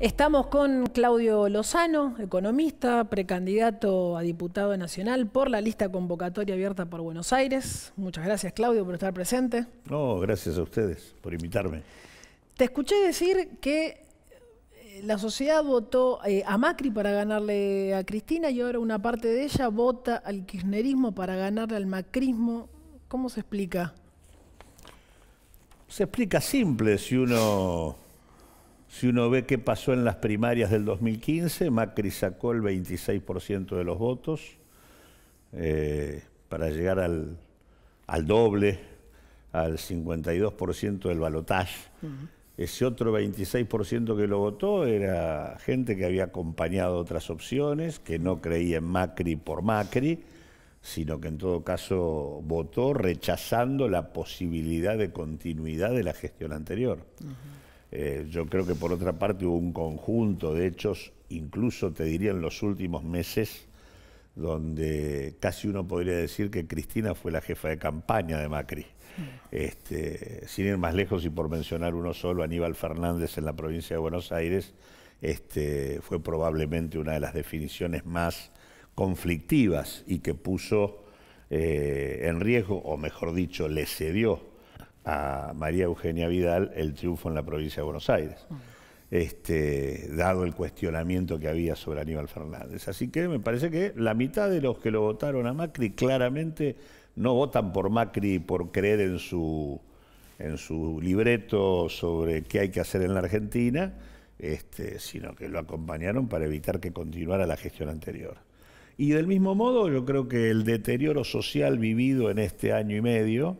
Estamos con Claudio Lozano, economista, precandidato a diputado nacional por la lista convocatoria abierta por Buenos Aires. Muchas gracias, Claudio, por estar presente. No, gracias a ustedes por invitarme. Te escuché decir que eh, la sociedad votó eh, a Macri para ganarle a Cristina y ahora una parte de ella vota al kirchnerismo para ganarle al macrismo. ¿Cómo se explica? Se explica simple si uno si uno ve qué pasó en las primarias del 2015, Macri sacó el 26% de los votos eh, para llegar al, doble, al 52% del balotaje. Ese otro 26% que lo votó era gente que había acompañado otras opciones, que no creía en Macri por Macri, sino que en todo caso votó rechazando la posibilidad de continuidad de la gestión anterior. Eh, yo creo que por otra parte hubo un conjunto de hechos, incluso te diría en los últimos meses, donde casi uno podría decir que Cristina fue la jefa de campaña de Macri. Este, sin ir más lejos y por mencionar uno solo, Aníbal Fernández en la provincia de Buenos Aires este, fue probablemente una de las definiciones más conflictivas y que puso eh, en riesgo, o mejor dicho, le cedió a María Eugenia Vidal el triunfo en la provincia de Buenos Aires, este, dado el cuestionamiento que había sobre Aníbal Fernández. Así que me parece que la mitad de los que lo votaron a Macri claramente no votan por Macri por creer en su, en su libreto sobre qué hay que hacer en la Argentina, este, sino que lo acompañaron para evitar que continuara la gestión anterior. Y del mismo modo, yo creo que el deterioro social vivido en este año y medio,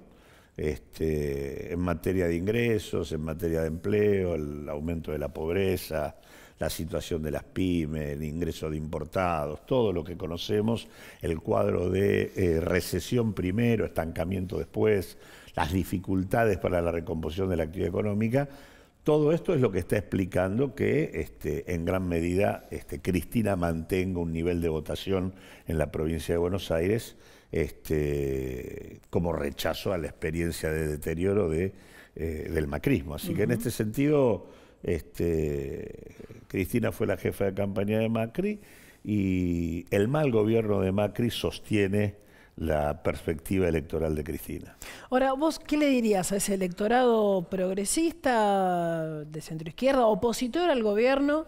este, en materia de ingresos, en materia de empleo, el aumento de la pobreza, la situación de las pymes, el ingreso de importados, todo lo que conocemos, el cuadro de eh, recesión primero, estancamiento después, las dificultades para la recomposición de la actividad económica. Todo esto es lo que está explicando que este, en gran medida este, Cristina mantenga un nivel de votación en la provincia de Buenos Aires este, como rechazo a la experiencia de deterioro de, eh, del macrismo. Así que en este sentido, este, Cristina fue la jefa de campaña de Macri y el mal gobierno de Macri sostiene la perspectiva electoral de Cristina. Ahora, vos, ¿qué le dirías a ese electorado progresista, de centroizquierda, opositor al gobierno?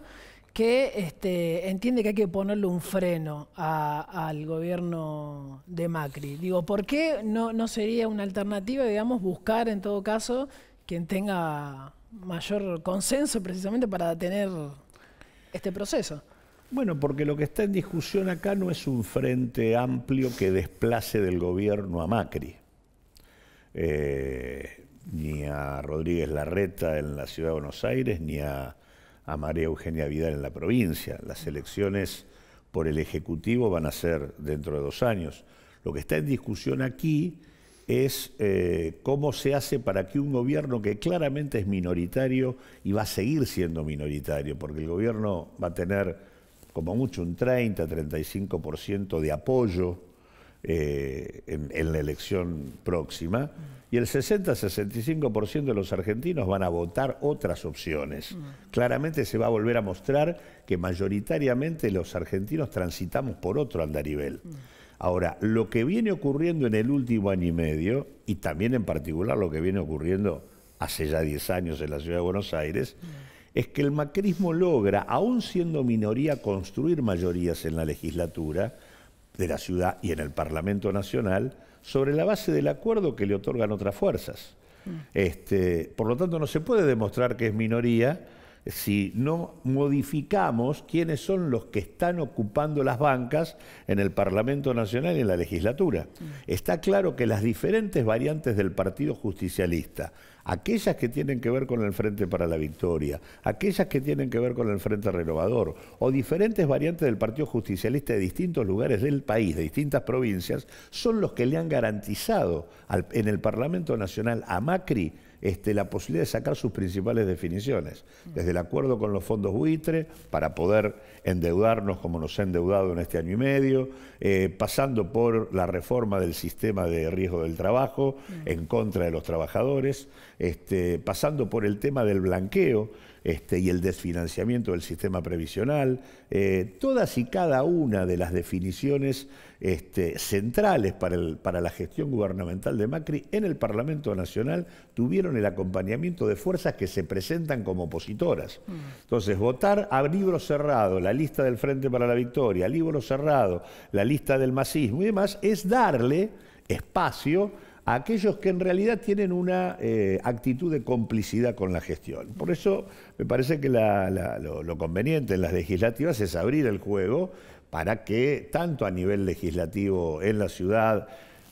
que este, entiende que hay que ponerle un freno al gobierno de Macri. Digo, ¿por qué no, no sería una alternativa, digamos, buscar en todo caso quien tenga mayor consenso precisamente para detener este proceso? Bueno, porque lo que está en discusión acá no es un frente amplio que desplace del gobierno a Macri, eh, ni a Rodríguez Larreta en la Ciudad de Buenos Aires, ni a a María Eugenia Vidal en la provincia. Las elecciones por el Ejecutivo van a ser dentro de dos años. Lo que está en discusión aquí es eh, cómo se hace para que un gobierno que claramente es minoritario y va a seguir siendo minoritario, porque el gobierno va a tener como mucho un 30-35% de apoyo eh, en, la elección próxima. Y el 60-65% de los argentinos van a votar otras opciones. Mm. Claramente se va a volver a mostrar que mayoritariamente los argentinos transitamos por otro andarivel. Mm. Ahora, lo que viene ocurriendo en el último año y medio, y también en particular lo que viene ocurriendo hace ya 10 años en la ciudad de Buenos Aires, mm. es que el macrismo logra, aún siendo minoría, construir mayorías en la legislatura de la ciudad y en el Parlamento Nacional sobre la base del acuerdo que le otorgan otras fuerzas. Mm. Este, por lo tanto, no se puede demostrar que es minoría si no modificamos quiénes son los que están ocupando las bancas en el Parlamento Nacional y en la legislatura. Mm. Está claro que las diferentes variantes del Partido Justicialista, aquellas que tienen que ver con el Frente para la Victoria, aquellas que tienen que ver con el Frente Renovador, o diferentes variantes del Partido Justicialista de distintos lugares del país, de distintas provincias, son los que le han garantizado en el Parlamento Nacional a Macri este, la posibilidad de sacar sus principales definiciones, desde el acuerdo con los fondos buitre para poder endeudarnos como nos ha endeudado en este año y medio, eh, pasando por la reforma del sistema de riesgo del trabajo en contra de los trabajadores, este, pasando por el tema del blanqueo, este, y el desfinanciamiento del sistema previsional, eh, todas y cada una de las definiciones este, centrales para, para la gestión gubernamental de Macri en el Parlamento Nacional tuvieron el acompañamiento de fuerzas que se presentan como opositoras. Mm. Entonces, votar a libro cerrado la lista del Frente para la Victoria, a libro cerrado la lista del Macismo y demás, es darle espacio a aquellos que en realidad tienen una eh, actitud de complicidad con la gestión. Por eso me parece que lo, lo, conveniente en las legislativas es abrir el juego para que tanto a nivel legislativo en la ciudad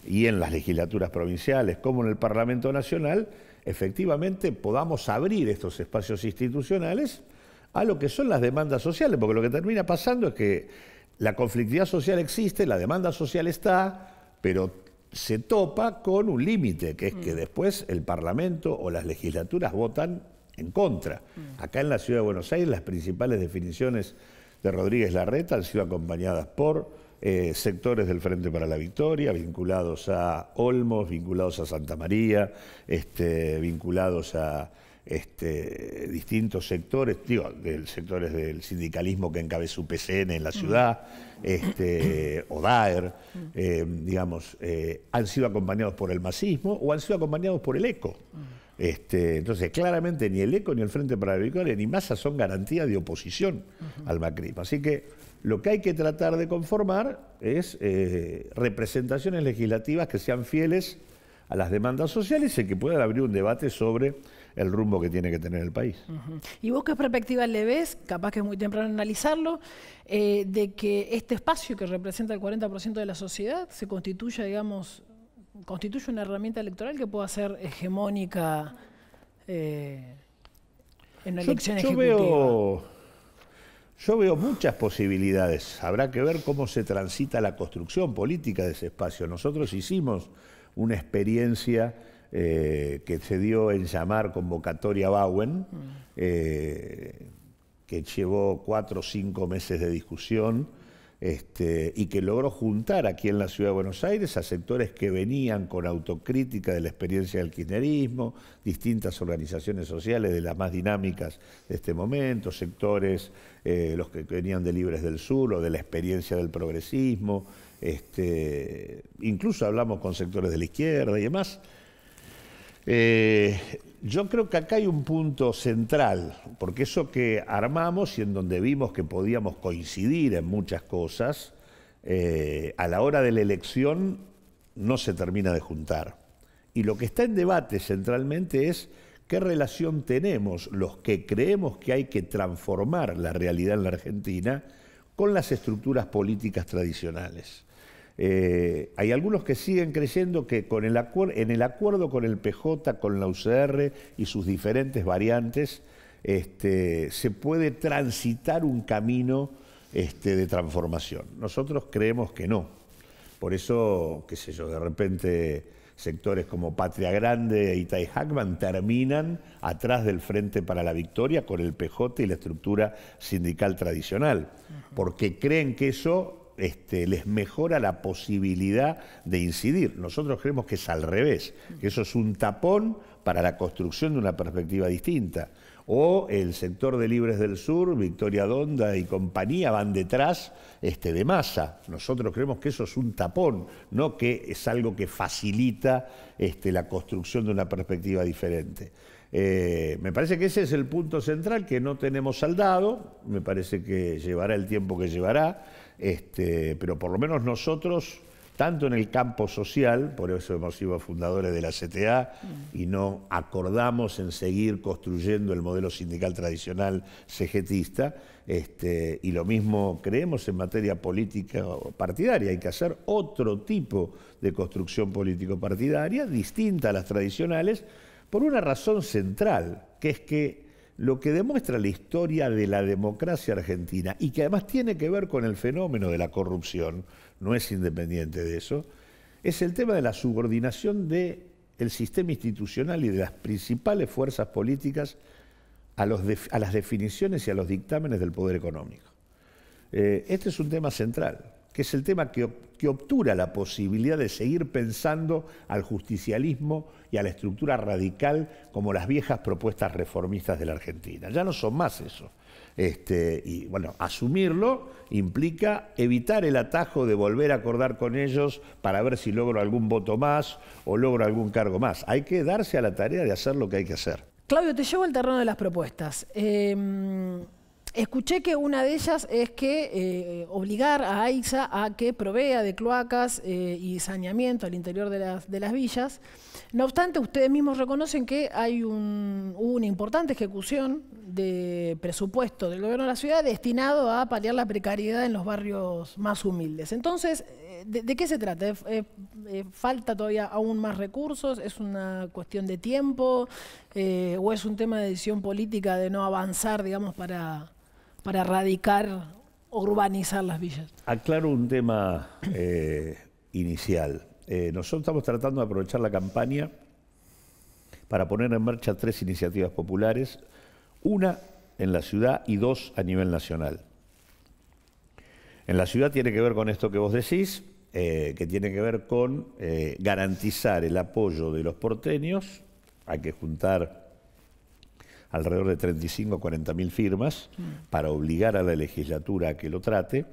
y en las legislaturas provinciales como en el Parlamento Nacional, efectivamente podamos abrir estos espacios institucionales a lo que son las demandas sociales, porque lo que termina pasando es que la conflictividad social existe, la demanda social está, pero se topa con un límite, que es que mm. después el Parlamento o las legislaturas votan en contra. Mm. Acá en la Ciudad de Buenos Aires las principales definiciones de Rodríguez Larreta han sido acompañadas por eh, sectores del Frente para la Victoria, vinculados a Olmos, vinculados a Santa María, este, vinculados a este, distintos sectores, del sectores del sindicalismo que encabeza PCN en la mm. ciudad, este, o DAER, eh, digamos, eh, han sido acompañados por el masismo o han sido acompañados por el ECO. Mm. Este, entonces, claramente ni el ECO, ni el Frente para la Victoria, ni MASA son garantía de oposición al macrismo. Así que lo que hay que tratar de conformar es eh, representaciones legislativas que sean fieles a las demandas sociales y que puedan abrir un debate sobre el rumbo que tiene que tener el país. ¿Y vos qué perspectiva le ves, capaz que es muy temprano analizarlo, eh, de que este espacio que representa el 40% de la sociedad se constituya, digamos, constituye una herramienta electoral que pueda ser hegemónica eh, en la elección yo, yo veo muchas posibilidades. Habrá que ver cómo se transita la construcción política de ese espacio. Nosotros hicimos una experiencia eh, que se dio en llamar convocatoria Bauen, mm. eh, que llevó cuatro o cinco meses de discusión este, y que logró juntar aquí en la Ciudad de Buenos Aires a sectores que venían con autocrítica de la experiencia del kirchnerismo, distintas organizaciones sociales de las más dinámicas de este momento, sectores, eh, los que venían de Libres del Sur o de la experiencia del progresismo, este, incluso hablamos con sectores de la izquierda y demás. Eh, yo creo que acá hay un punto central, porque eso que armamos y en donde vimos que podíamos coincidir en muchas cosas, eh, a la hora de la elección no se termina de juntar. Y lo que está en debate centralmente es qué relación tenemos los que creemos que hay que transformar la realidad en la Argentina con las estructuras políticas tradicionales. Eh, hay algunos que siguen creyendo que con el en el acuerdo con el PJ, con la UCR y sus diferentes variantes, este, se puede transitar un camino este, de transformación. Nosotros creemos que no. Por eso, qué sé yo, de repente sectores como Patria Grande y e Tai Hackman terminan atrás del Frente para la Victoria con el PJ y la estructura sindical tradicional, porque creen que eso este, les mejora la posibilidad de incidir. Nosotros creemos que es al revés, que eso es un tapón para la construcción de una perspectiva distinta. O el sector de Libres del Sur, Victoria Donda y compañía van detrás este, de masa. Nosotros creemos que eso es un tapón, no que es algo que facilita este, la construcción de una perspectiva diferente. Eh, me parece que ese es el punto central que no tenemos saldado, me parece que llevará el tiempo que llevará. Este, pero por lo menos nosotros, tanto en el campo social, por eso hemos sido fundadores de la CTA y no acordamos en seguir construyendo el modelo sindical tradicional cegetista, este, y lo mismo creemos en materia política partidaria, hay que hacer otro tipo de construcción político-partidaria distinta a las tradicionales por una razón central, que es que lo que demuestra la historia de la democracia argentina y que además tiene que ver con el fenómeno de la corrupción, no es independiente de eso, es el tema de la subordinación del sistema institucional y de las principales fuerzas políticas a, las definiciones y a los dictámenes del poder económico. Eh, este es un tema central que es el tema que, obtura la posibilidad de seguir pensando al justicialismo y a la estructura radical como las viejas propuestas reformistas de la Argentina. Ya no son más eso. Este, y bueno, asumirlo implica evitar el atajo de volver a acordar con ellos para ver si logro algún voto más o logro algún cargo más. Hay que darse a la tarea de hacer lo que hay que hacer. Claudio, te llevo al terreno de las propuestas. Em, Escuché que una de ellas es que eh, obligar a AISA a que provea de cloacas eh, y saneamiento al interior de las, villas. No obstante, ustedes mismos reconocen que hay una importante ejecución de presupuesto del gobierno de la ciudad destinado a paliar la precariedad en los barrios más humildes. Entonces, eh, ¿de, qué se trata? ¿Falta todavía aún más recursos? ¿Es una cuestión de tiempo? ¿O es un tema de decisión política de no avanzar, digamos, para para erradicar o urbanizar las villas. Aclaro un tema eh, inicial. Eh, nosotros estamos tratando de aprovechar la campaña para poner en marcha tres iniciativas populares, una en la ciudad y dos a nivel nacional. En la ciudad tiene que ver con esto que vos decís, eh, que tiene que ver con garantizar el apoyo de los porteños, hay que juntar alrededor de 35 o 40 mil firmas mm. para obligar a la legislatura a que lo trate,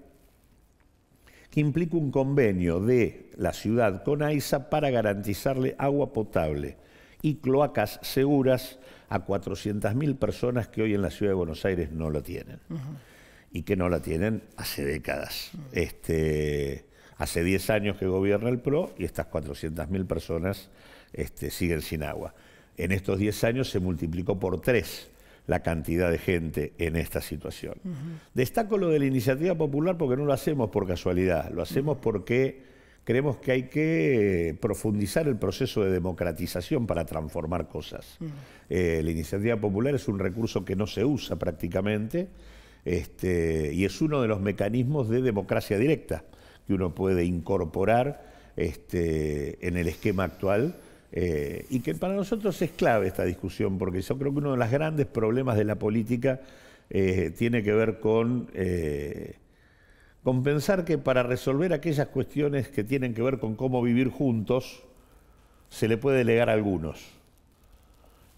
que implica un convenio de la ciudad con AISA para garantizarle agua potable y cloacas seguras a 400.000 personas que hoy en la ciudad de Buenos Aires no la tienen. Y que no la tienen hace décadas. Mm. este, hace 10 años que gobierna el PRO y estas 400.000 personas este, siguen sin agua en estos 10 años se multiplicó por 3 la cantidad de gente en esta situación. Destaco lo de la iniciativa popular porque no lo hacemos por casualidad, lo hacemos porque creemos que hay que eh, profundizar el proceso de democratización para transformar cosas. Eh, la iniciativa popular es un recurso que no se usa prácticamente este, y es uno de los mecanismos de democracia directa que uno puede incorporar este, en el esquema actual eh, y que para nosotros es clave esta discusión, porque yo creo que uno de los grandes problemas de la política eh, tiene que ver eh, con, pensar que para resolver aquellas cuestiones que tienen que ver con cómo vivir juntos, se le puede delegar a algunos.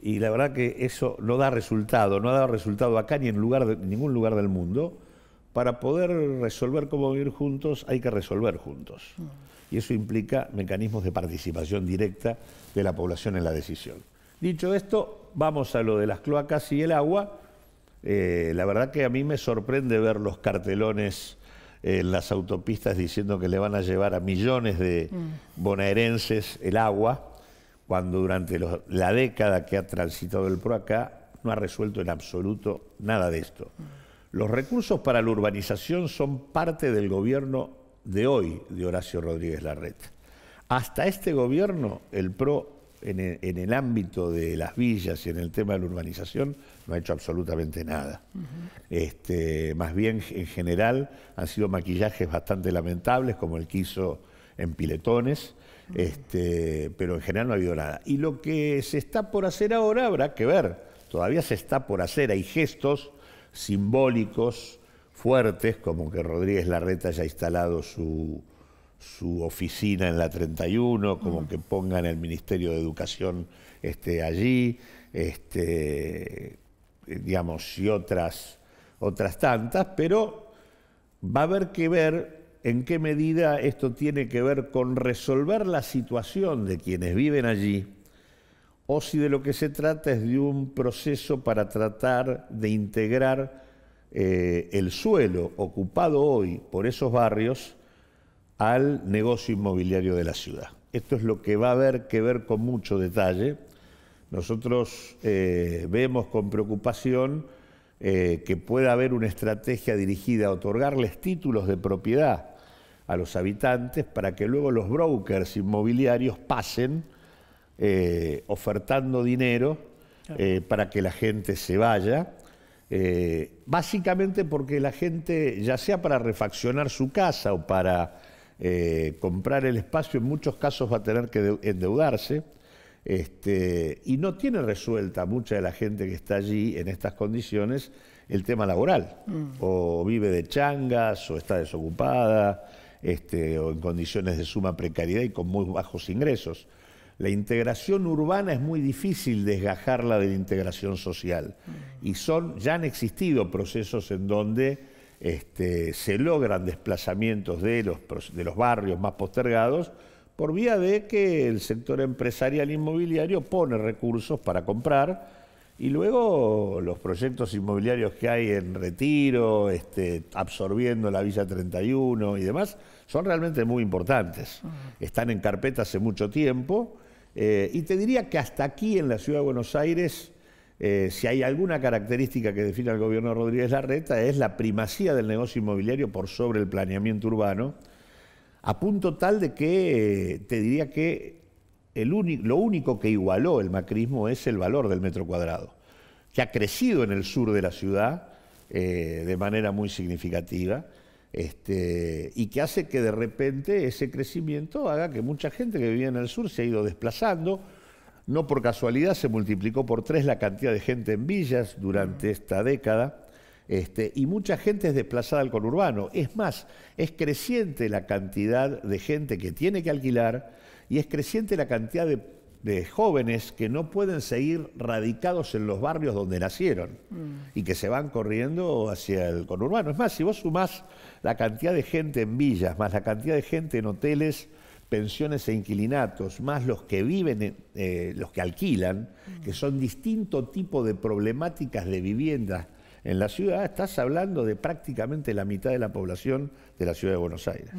Y la verdad que eso no da resultado, no ha dado resultado acá ni en ningún lugar del mundo para poder resolver cómo vivir juntos hay que resolver juntos. Mm. Y eso implica mecanismos de participación directa de la población en la decisión. Dicho esto, vamos a lo de las cloacas y el agua. Eh, la verdad que a mí me sorprende ver los cartelones en las autopistas diciendo que le van a llevar a millones de mm. bonaerenses el agua, cuando durante la década que ha transitado el PRO acá no ha resuelto en absoluto nada de esto. Mm. Los recursos para la urbanización son parte del gobierno de hoy de Horacio Rodríguez Larreta. Hasta este gobierno, el PRO en el, ámbito de las villas y en el tema de la urbanización no ha hecho absolutamente nada. este, más bien, en general, han sido maquillajes bastante lamentables, como el que hizo en Piletones, este, pero en general no ha habido nada. Y lo que se está por hacer ahora habrá que ver. Todavía se está por hacer, hay gestos simbólicos fuertes, como que Rodríguez Larreta haya instalado su, oficina en la 31, como mm. que pongan el Ministerio de Educación este, allí, este, digamos, y otras, otras tantas, pero va a haber que ver en qué medida esto tiene que ver con resolver la situación de quienes viven allí o si de lo que se trata es de un proceso para tratar de integrar eh, el suelo ocupado hoy por esos barrios al negocio inmobiliario de la ciudad. Esto es lo que va a haber que ver con mucho detalle. Nosotros eh, vemos con preocupación eh, que pueda haber una estrategia dirigida a otorgarles títulos de propiedad a los habitantes para que luego los brokers inmobiliarios pasen eh, ofertando dinero eh, para que la gente se vaya, eh, básicamente porque la gente, ya sea para refaccionar su casa o para comprar el espacio, en muchos casos va a tener que endeudarse. Este, y no tiene resuelta mucha de la gente que está allí en estas condiciones el tema laboral, mm. o vive de changas, o está desocupada, este, o en condiciones de suma precariedad y con muy bajos ingresos. La integración urbana es muy difícil desgajarla de la integración social. Y son, ya han existido procesos en donde este, se logran desplazamientos de los, barrios más postergados por vía de que el sector empresarial inmobiliario pone recursos para comprar y luego los proyectos inmobiliarios que hay en Retiro, este, absorbiendo la Villa 31 y demás, son realmente muy importantes. Están en carpeta hace mucho tiempo eh, y te diría que hasta aquí en la ciudad de Buenos Aires, eh, si hay alguna característica que define al gobierno de Rodríguez Larreta, es la primacía del negocio inmobiliario por sobre el planeamiento urbano, a punto tal de que eh, te diría que lo único que igualó el macrismo es el valor del metro cuadrado, que ha crecido en el sur de la ciudad de manera muy significativa este, y que hace que de repente ese crecimiento haga que mucha gente que vivía en el sur se ha ido desplazando. No por casualidad se multiplicó por tres la cantidad de gente en villas durante mm. esta década. Este, y mucha gente es desplazada al conurbano. Es más, es creciente la cantidad de gente que tiene que alquilar y es creciente la cantidad de de jóvenes que no pueden seguir radicados en los barrios donde nacieron mm. y que se van corriendo hacia el conurbano. Es más, si vos sumás la cantidad de gente en villas, más la cantidad de gente en hoteles, pensiones e inquilinatos, más los que viven, eh, los que alquilan, mm. que son distinto tipo de problemáticas de vivienda en la ciudad, estás hablando de prácticamente la mitad de la población de la ciudad de Buenos Aires.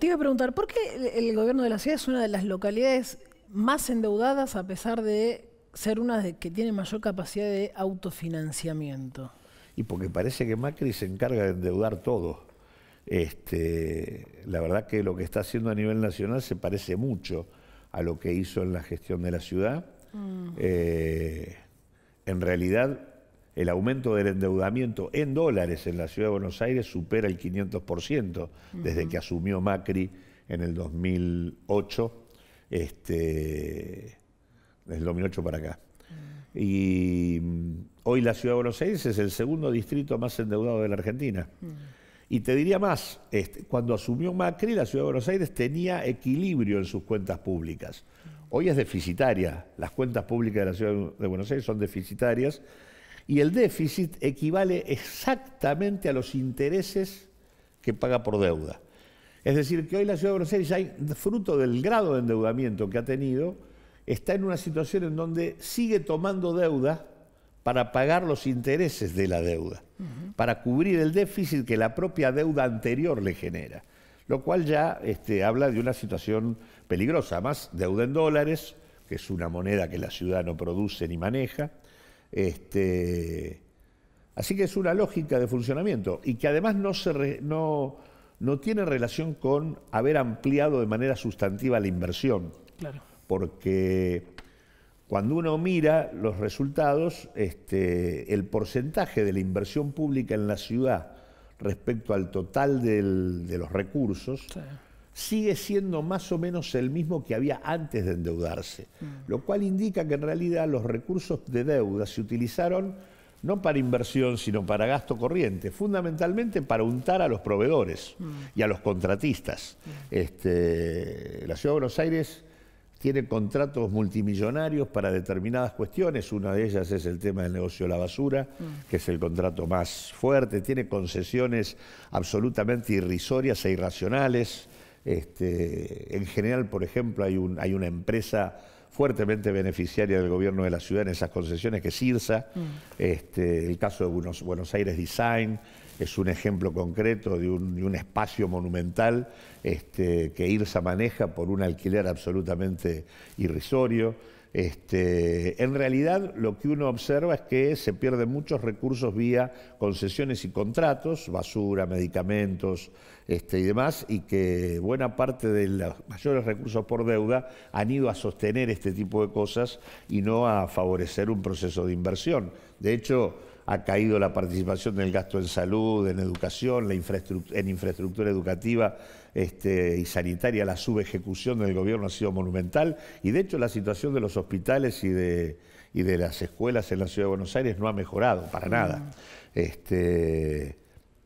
Te iba a preguntar, ¿por qué el gobierno de la ciudad es una de las localidades más endeudadas a pesar de ser una de, que tiene mayor capacidad de autofinanciamiento? Y porque parece que Macri se encarga de endeudar todo. Este, la verdad que lo que está haciendo a nivel nacional se parece mucho a lo que hizo en la gestión de la ciudad. Mm. Eh, en realidad, el aumento del endeudamiento en dólares en la ciudad de Buenos Aires supera el 500% desde que asumió Macri en el 2008, desde el 2008 para acá. Mm. Y mm, hoy la ciudad de Buenos Aires es el segundo distrito más endeudado de la Argentina. Mm. Y te diría más, este, cuando asumió Macri, la ciudad de Buenos Aires tenía equilibrio en sus cuentas públicas. Hoy es deficitaria, las cuentas públicas de la ciudad de Buenos Aires son deficitarias y el déficit equivale exactamente a los intereses que paga por deuda. Es decir, que hoy la ciudad de Buenos fruto del grado de endeudamiento que ha tenido, está en una situación en donde sigue tomando deuda para pagar los intereses de la deuda, para cubrir el déficit que la propia deuda anterior le genera. Lo cual ya este, habla de una situación peligrosa. Además, deuda en dólares, que es una moneda que la ciudad no produce ni maneja, este, así que es una lógica de funcionamiento y que además no, se no, no tiene relación con haber ampliado de manera sustantiva la inversión. Claro. Porque cuando uno mira los resultados, este, el porcentaje de la inversión pública en la ciudad respecto al total de los recursos sigue siendo más o menos el mismo que había antes de endeudarse, mm. lo cual indica que en realidad los recursos de deuda se utilizaron no para inversión, sino para gasto corriente, fundamentalmente para untar a los proveedores mm. y a los contratistas. Mm. Este, la Ciudad de Buenos Aires tiene contratos multimillonarios para determinadas cuestiones, una de ellas es el tema del negocio de la basura, que es el contrato más fuerte, tiene concesiones absolutamente irrisorias e irracionales, este, en general, por ejemplo, hay, una empresa fuertemente beneficiaria del gobierno de la ciudad en esas concesiones, que es IRSA. Mm. Este, el caso de Buenos, Aires Design es un ejemplo concreto de un, espacio monumental este, que IRSA maneja por un alquiler absolutamente irrisorio. Este, en realidad lo que uno observa es que se pierden muchos recursos vía concesiones y contratos, basura, medicamentos este, y demás, y que buena parte de los mayores recursos por deuda han ido a sostener este tipo de cosas y no a favorecer un proceso de inversión. De hecho, ha caído la participación del gasto en salud, en educación, en infraestructura educativa este, y sanitaria, la subejecución del gobierno ha sido monumental y de hecho la situación de los hospitales y de, y de las escuelas en la Ciudad de Buenos Aires no ha mejorado para mm. nada. Este,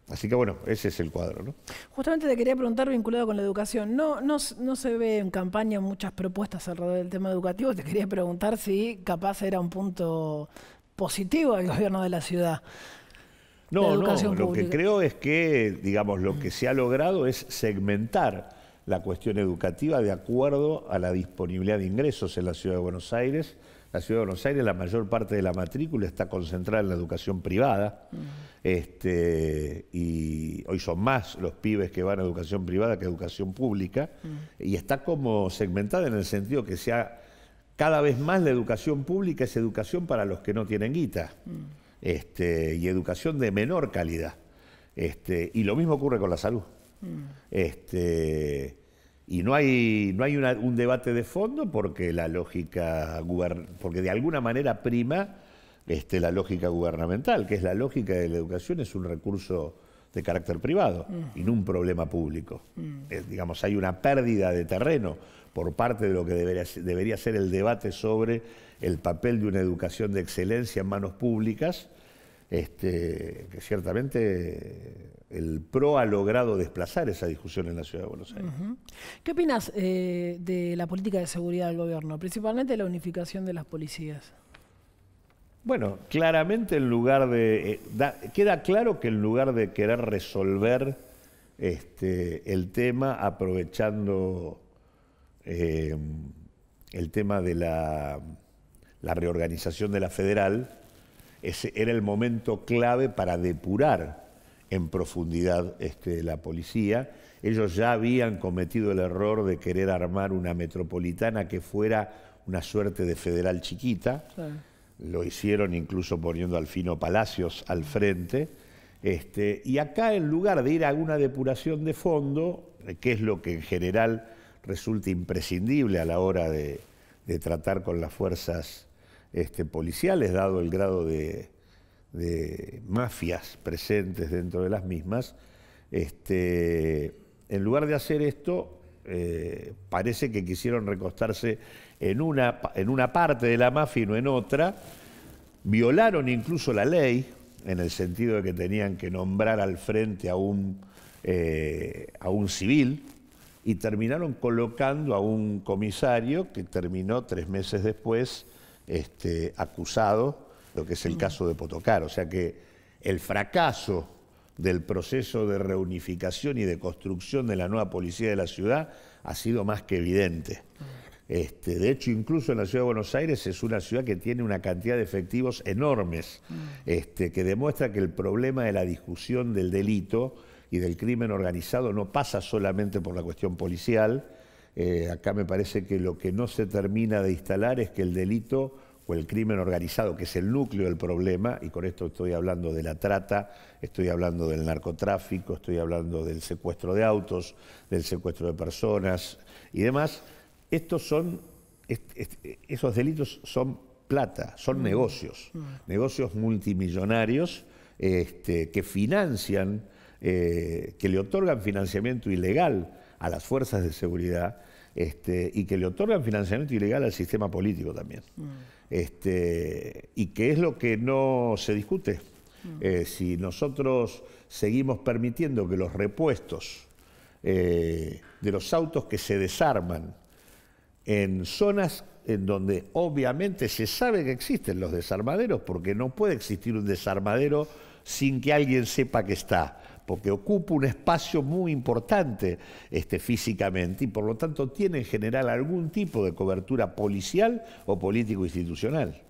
así que bueno, ese es el cuadro. Justamente te quería preguntar vinculado con la educación. No, no, se ve en campaña muchas propuestas alrededor del tema educativo. Te quería preguntar si capaz era un punto positivo el gobierno de la ciudad no, no, Lo que creo es que, digamos, lo que se ha logrado es segmentar la cuestión educativa de acuerdo a la disponibilidad de ingresos en la Ciudad de Buenos Aires. La Ciudad de Buenos Aires, la mayor parte de la matrícula está concentrada en la educación privada. Mm. este, y hoy son más los pibes que van a educación privada que a educación pública. Mm. Y está como segmentada en el sentido que sea cada vez más la educación pública es educación para los que no tienen guita. Mm. Este, y educación de menor calidad. Este, y lo mismo ocurre con la salud. Mm. Este, y no hay, no hay un debate de fondo porque la lógica porque de alguna manera prima la lógica gubernamental, que es la lógica de la educación, es un recurso de carácter privado y no un problema público. Mm. digamos, hay una pérdida de terreno por parte de lo que debería, debería ser el debate sobre el papel de una educación de excelencia en manos públicas este, que ciertamente el PRO ha logrado desplazar esa discusión en la ciudad de Buenos Aires. ¿Qué opinas eh, de la política de seguridad del gobierno, principalmente la unificación de las policías? Bueno, claramente en lugar de. Eh, queda claro que en lugar de querer resolver este, el tema aprovechando eh, el tema de la reorganización de la federal, era el momento clave para depurar en profundidad este, la policía. Ellos ya habían cometido el error de querer armar una metropolitana que fuera una suerte de federal chiquita. Lo hicieron incluso poniendo al fino Palacios al frente. Este, y acá, en lugar de ir a una depuración de fondo, que es lo que en general resulta imprescindible a la hora de tratar con las fuerzas este, policiales, dado el grado de, mafias presentes dentro de las mismas, este, en lugar de hacer esto, eh, parece que quisieron recostarse en una, en una parte de la mafia y no en otra, violaron incluso la ley, en el sentido de que tenían que nombrar al frente a un eh, civil, y terminaron colocando a un comisario que terminó tres meses después este, lo que es el caso de Potocar. O sea que el fracaso del proceso de reunificación y de construcción de la nueva policía de la ciudad ha sido más que evidente. Este, de hecho, incluso en la ciudad de Buenos Aires es una ciudad que tiene una cantidad de efectivos enormes, este, que demuestra que el problema de la discusión del delito y del crimen organizado no pasa solamente por la cuestión policial, eh, acá me parece que lo que no se termina de instalar es que el delito o el crimen organizado, que es el núcleo del problema, y con esto estoy hablando de la trata, estoy hablando del narcotráfico, estoy hablando del secuestro de autos, del secuestro de personas y demás, estos son, esos delitos son plata, son mm. negocios, mm. negocios multimillonarios este, que financian, eh, que le otorgan financiamiento ilegal a las fuerzas de seguridad este, y que le otorgan financiamiento ilegal al sistema político también. Mm. Este, y que es lo que no se discute. Mm. Eh, si nosotros seguimos permitiendo que los repuestos eh, de los autos que se desarman en zonas en donde obviamente se sabe que existen los desarmaderos, porque no puede existir un desarmadero sin que alguien sepa que está porque ocupa un espacio muy importante este, físicamente y por lo tanto tiene en general algún tipo de cobertura policial o político-institucional,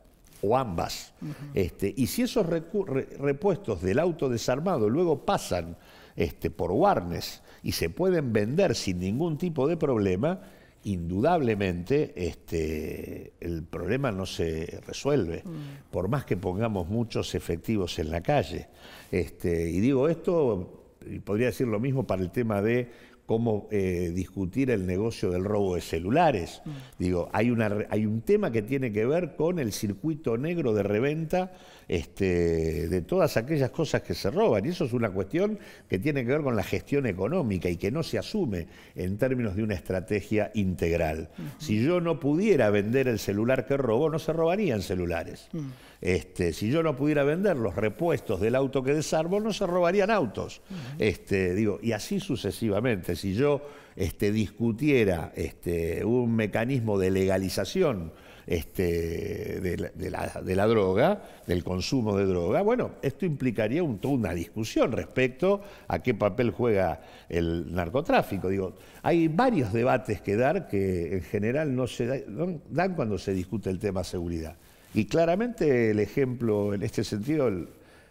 o ambas. este, y si esos repuestos del auto desarmado luego pasan este, por Warnes y se pueden vender sin ningún tipo de problema, indudablemente este, el problema no se resuelve, mm. por más que pongamos muchos efectivos en la calle. Este, y digo esto, y podría decir lo mismo para el tema de cómo eh, discutir el negocio del robo de celulares. Mm. Digo, hay, una, hay un tema que tiene que ver con el circuito negro de reventa este, de todas aquellas cosas que se roban. Y eso es una cuestión que tiene que ver con la gestión económica y que no se asume en términos de una estrategia integral. Si yo no pudiera vender el celular que robo, no se robarían celulares. Mm. Este, si yo no pudiera vender los repuestos del auto que desarmo, no se robarían autos. este, digo, y así sucesivamente. Si yo este, discutiera este, un mecanismo de legalización este, de, la, droga, del consumo de droga, bueno, esto implicaría toda una discusión respecto a qué papel juega el narcotráfico. Digo, hay varios debates que dar que en general no se dan cuando se discute el tema seguridad. Y claramente el ejemplo, en este sentido,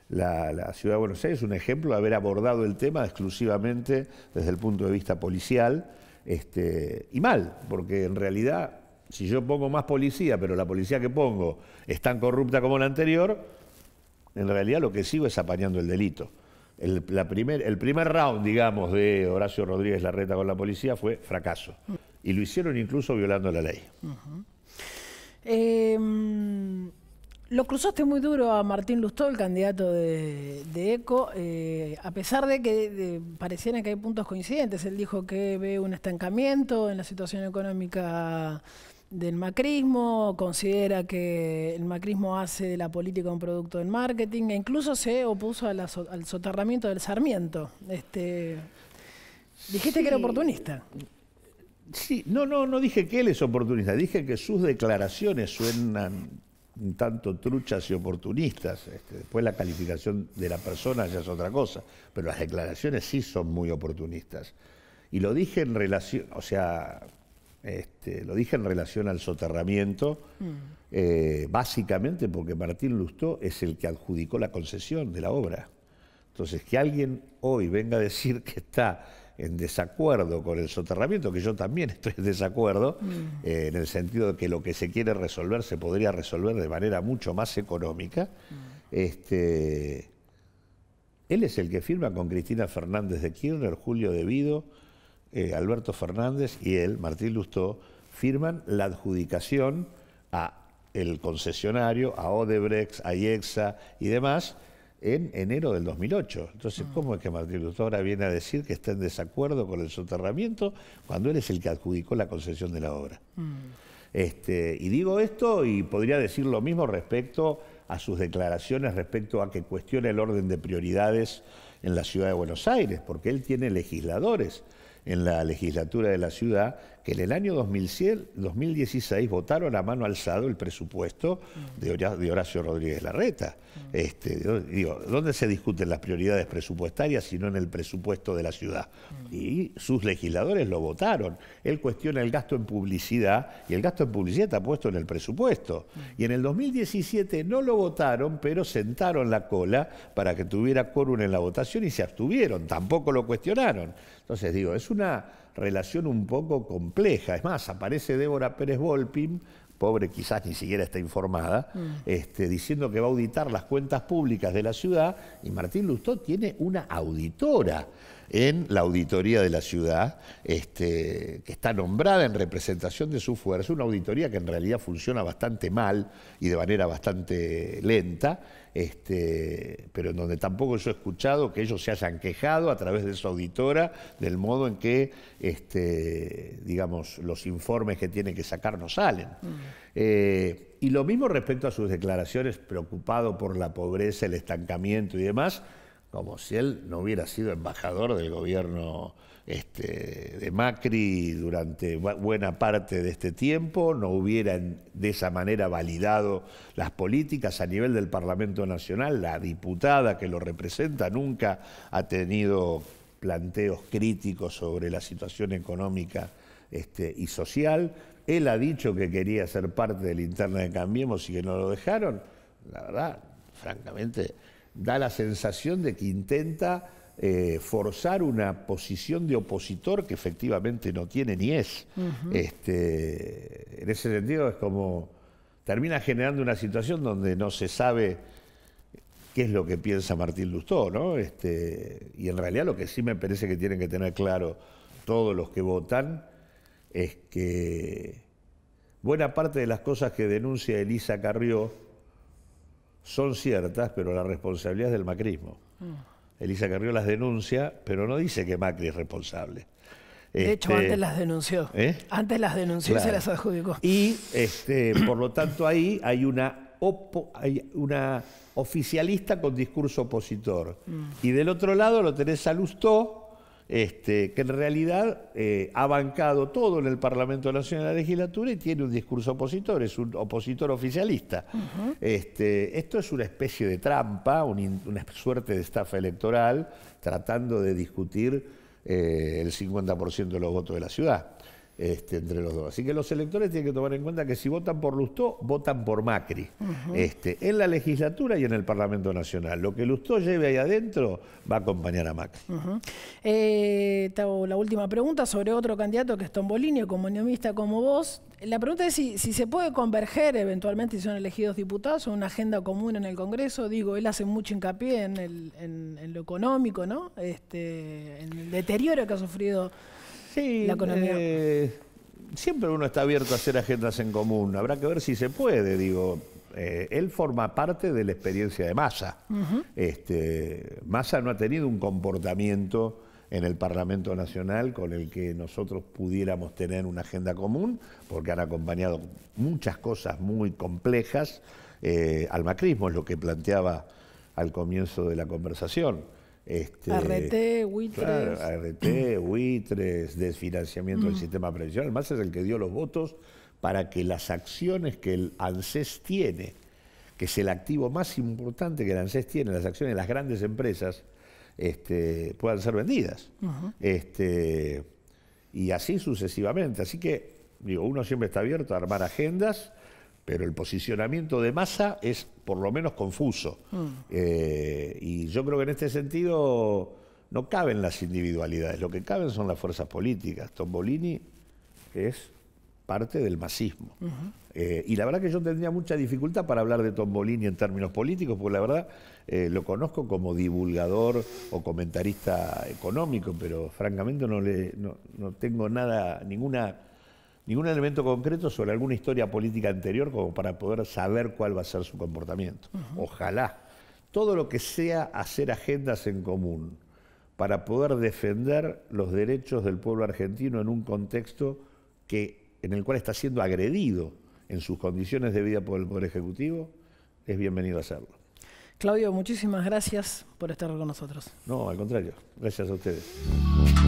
la, ciudad de Buenos Aires es un ejemplo de haber abordado el tema exclusivamente desde el punto de vista policial, este, y mal, porque en realidad, si yo pongo más policía, pero la policía que pongo es tan corrupta como la anterior, en realidad lo que sigo es apañando el delito. El, primer, el primer round, digamos, de Horacio Rodríguez Larreta con la policía fue fracaso. Y lo hicieron incluso violando la ley. Em, lo cruzaste muy duro a Martín Lustó, el candidato de, ECO, eh, a pesar de que pareciera que hay puntos coincidentes. Él dijo que ve un estancamiento en la situación económica del macrismo, considera que el macrismo hace de la política un producto del marketing, e incluso se opuso al soterramiento del Sarmiento. Este, dijiste que era oportunista. Sí, no, no, no dije que él es oportunista, dije que sus declaraciones suenan un tanto truchas y oportunistas. Este, después la calificación de la persona ya es otra cosa, pero las declaraciones sí son muy oportunistas. Y lo dije en relación, o sea, este, lo dije en relación al soterramiento, mm. eh, básicamente porque Martín Lustó es el que adjudicó la concesión de la obra. Entonces, que alguien hoy venga a decir que está en desacuerdo con el soterramiento, que yo también estoy en desacuerdo, mm. eh, en el sentido de que lo que se quiere resolver se podría resolver de manera mucho más económica. Mm. Este, él es el que firma con Cristina Fernández de Kirchner, Julio Devido, eh, Alberto Fernández y él, Martín Lustó, firman la adjudicación a el concesionario, a Odebrecht, a IEXA y demás, en enero del 2008. Entonces, mm. ¿cómo es que Martín Lutora viene a decir que está en desacuerdo con el soterramiento cuando él es el que adjudicó la concesión de la obra? Mm. Este, y digo esto y podría decir lo mismo respecto a sus declaraciones, respecto a que cuestione el orden de prioridades en la ciudad de Buenos Aires, porque él tiene legisladores en la legislatura de la ciudad que en el año 2016 votaron a mano alzado el presupuesto de Horacio Rodríguez Larreta. Este, digo, ¿dónde se discuten las prioridades presupuestarias sino en el presupuesto de la ciudad? Y sus legisladores lo votaron. Él cuestiona el gasto en publicidad y el gasto en publicidad está puesto en el presupuesto. Y en el 2017 no lo votaron, pero sentaron la cola para que tuviera quórum en la votación y se abstuvieron, tampoco lo cuestionaron. Entonces digo, es una relación un poco compleja. Es más, aparece Débora Pérez Volpin, pobre quizás ni siquiera está informada, mm. este, diciendo que va a auditar las cuentas públicas de la ciudad y Martín Lustó tiene una auditora en la auditoría de la ciudad, este, que está nombrada en representación de su fuerza, una auditoría que en realidad funciona bastante mal y de manera bastante lenta, este, pero en donde tampoco yo he escuchado que ellos se hayan quejado a través de su auditora del modo en que, este, digamos, los informes que tienen que sacar no salen. Mm. Eh, y lo mismo respecto a sus declaraciones, preocupado por la pobreza, el estancamiento y demás, como si él no hubiera sido embajador del gobierno este, de Macri durante buena parte de este tiempo, no hubiera de esa manera validado las políticas a nivel del Parlamento Nacional, la diputada que lo representa nunca ha tenido planteos críticos sobre la situación económica este, y social, él ha dicho que quería ser parte del interno de Cambiemos y que no lo dejaron, la verdad, francamente, da la sensación de que intenta eh, forzar una posición de opositor que efectivamente no tiene ni es. este, en ese sentido es como termina generando una situación donde no se sabe qué es lo que piensa Martín Lustó, ¿no? Este, y en realidad lo que sí me parece que tienen que tener claro todos los que votan es que buena parte de las cosas que denuncia Elisa Carrió son ciertas, pero la responsabilidad es del macrismo. Mm. Elisa Carrió las denuncia, pero no dice que Macri es responsable. de hecho, este, antes las denunció. ¿eh? Antes las denunció y se las adjudicó. Y este, por lo tanto ahí hay una, oficialista con discurso opositor. Mm. Y del otro lado lo tenés a Lustó, este, que en realidad eh, ha bancado todo en el Parlamento Nacional de la Legislatura y tiene un discurso opositor, es un opositor oficialista. Este, esto es una especie de trampa, una suerte de estafa electoral, tratando de discutir eh, el 50% de los votos de la ciudad. Este, entre los dos. Así que los electores tienen que tomar en cuenta que si votan por Lustó, votan por Macri, este, en la legislatura y en el Parlamento Nacional. Lo que Lustó lleve ahí adentro va a acompañar a Macri. Eh, la última pregunta sobre otro candidato que es Tombolini, como unionista como vos. La pregunta es si, se puede converger eventualmente, si son elegidos diputados, o una agenda común en el Congreso. Digo, él hace mucho hincapié en, lo económico, ¿no? Este, en el deterioro que ha sufrido Sí, eh, siempre uno está abierto a hacer agendas en común. Habrá que ver si se puede, digo. Eh, él forma parte de la experiencia de Massa. este, Massa no ha tenido un comportamiento en el Parlamento Nacional con el que nosotros pudiéramos tener una agenda común, porque han acompañado muchas cosas muy complejas. Eh, al macrismo es lo que planteaba al comienzo de la conversación. Este, WITRES buitres. desfinanciamiento del mm. sistema previsional. Más es el que dio los votos para que las acciones que el ANSES tiene, que es el activo más importante que el ANSES tiene, las acciones de las grandes empresas, este, puedan ser vendidas. Este, y así sucesivamente. Así que, digo, uno siempre está abierto a armar agendas pero el posicionamiento de masa es por lo menos confuso. Mm. Eh, y yo creo que en este sentido no caben las individualidades, lo que caben son las fuerzas políticas. Tombolini es parte del masismo. Eh, y la verdad que yo tendría mucha dificultad para hablar de Tombolini en términos políticos, porque la verdad eh, lo conozco como divulgador o comentarista económico, pero francamente no, le, no tengo nada, ninguna ningún elemento concreto sobre alguna historia política anterior como para poder saber cuál va a ser su comportamiento. Ojalá. Todo lo que sea hacer agendas en común para poder defender los derechos del pueblo argentino en un contexto que, en el cual está siendo agredido en sus condiciones de vida por el Poder Ejecutivo, es bienvenido a hacerlo. Claudio, muchísimas gracias por estar con nosotros. No, al contrario, gracias a ustedes.